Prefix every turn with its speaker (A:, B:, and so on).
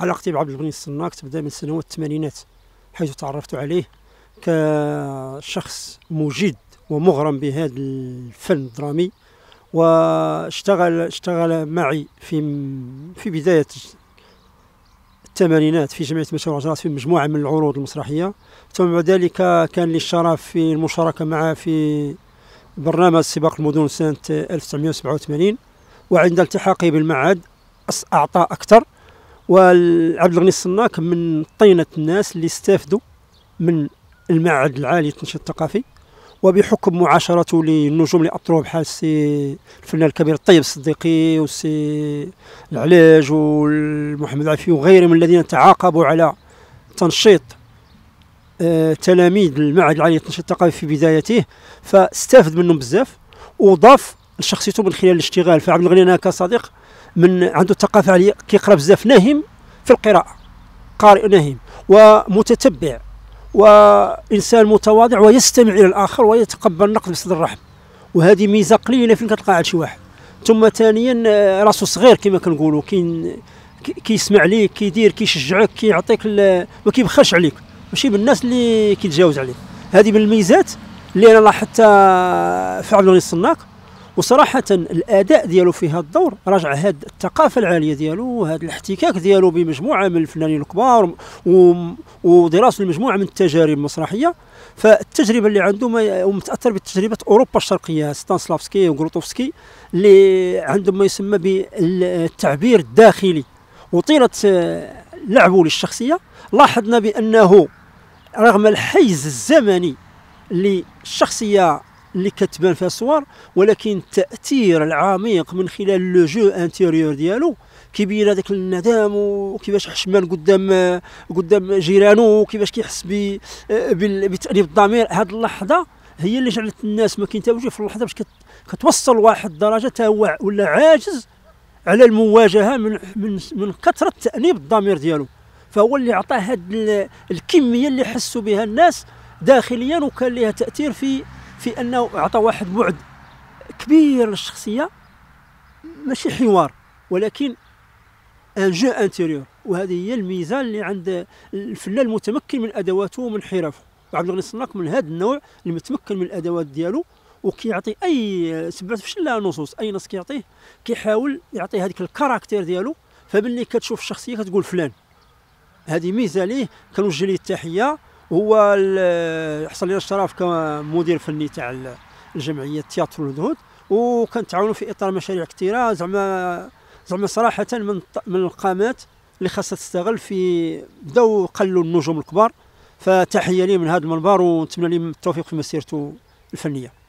A: علاقتي بعبد الغني الصناع تبدا من سنوات الثمانينات حيث تعرفت عليه كشخص مجد ومغرم بهذا الفن الدرامي واشتغل اشتغل معي في في بدايه الثمانينات في جمعيه مشاريع جرات في مجموعه من العروض المسرحيه ثم بعد ذلك كان لي الشرف في المشاركه معه في برنامج سباق المدن سنه 1987 وعند التحاقي بالمعهد اعطى اكثر وعبد الغني الصناك من طينه الناس اللي استافدوا من المعهد العالي للتنشيط الثقافي وبحكم معاشرته للنجوم اللي اثروا بحال السي الفنان الكبير الطيب الصديقي والسي العلاج ومحمد عفيف وغيرهم الذين تعاقبوا على تنشيط آه، تلاميذ المعهد العالي للتنشيط الثقافي في بدايته فاستافد منهم بزاف وضاف لشخصيته من خلال الاشتغال فعبد الغني انا كصديق من عنده ثقافه عاليه كيقرا بزاف ناهم في القراءه قارئ ناهم ومتتبع وانسان متواضع ويستمع الى الاخر ويتقبل النقد بصدر الرحم وهذه ميزه قليله فين كتلقى عند شي واحد ثم ثانيا راسو صغير كما كنقولوا كاين كيسمع ليك كيدير كيشجعك كيعطيك ما كيبخلش عليك ماشي بالناس اللي كيتجاوز عليك هذه من الميزات اللي انا لاحظتها في عبد الغني الصناق وصراحه الاداء ديالو في هذا الدور راجع هاد الثقافه العاليه ديالو وهذا الاحتكاك ديالو بمجموعه من الفنانين الكبار ودراسه المجموعه من التجارب المسرحيه فالتجربه اللي عنده ومتاثر بتجربه اوروبا الشرقيه ستانسلافسكي وغروتوفسكي اللي عندهم ما يسمى بالتعبير الداخلي وطيله آه، لعبه للشخصيه لاحظنا بانه رغم الحيز الزمني للشخصيه اللي كتبان فيها الصور ولكن التاثير العميق من خلال لو جو انتيريور ديالو كيبين هذاك الندم وكيفاش حشمان قدام قدام جيرانه وكيفاش كيحس بتانيب الضمير هذه اللحظه هي اللي جعلت الناس ما كينتاوجوا في اللحظه باش كتوصل لواحد الدرجه تا هو ولا عاجز على المواجهه من من من كثره تانيب الضمير ديالو فهو اللي عطاه هذه الكميه اللي حسوا بها الناس داخليا وكان لها تاثير في في انه اعطى واحد بعد كبير للشخصيه ماشي حوار ولكن ان جو انتيريور وهذه هي الميزه اللي عند الفنان المتمكن من ادواته ومن حرفه وعبد الغني صناك من هذا النوع اللي متمكن من الادوات ديالو وكيعطي اي سبعه فيش لا نصوص اي نص كيعطيه كيحاول يعطي هذيك الكاركتير ديالو فملي كتشوف الشخصيه كتقول فلان هذه ميزه ليه كنوجه ليه التحيه هو حصل لنا الشرف كمدير فني تاع الجمعيه تياترو الهدهد وكنتعاونوا في اطار مشاريع كثيره زعما زعما صراحه من من القامات اللي خاصها تستغل في بداو قلوا النجوم الكبار فتحيه ليه من هذا المنبر ونتمنى ليه التوفيق في مسيرته الفنيه